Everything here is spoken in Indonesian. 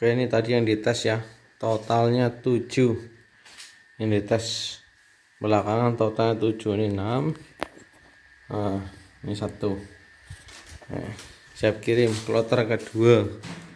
Oke ini tadi yang dites ya totalnya 7 ini dites belakangan totalnya 7 ini 6 nah, ini 1 nah, eh, siap kirim kloter kedua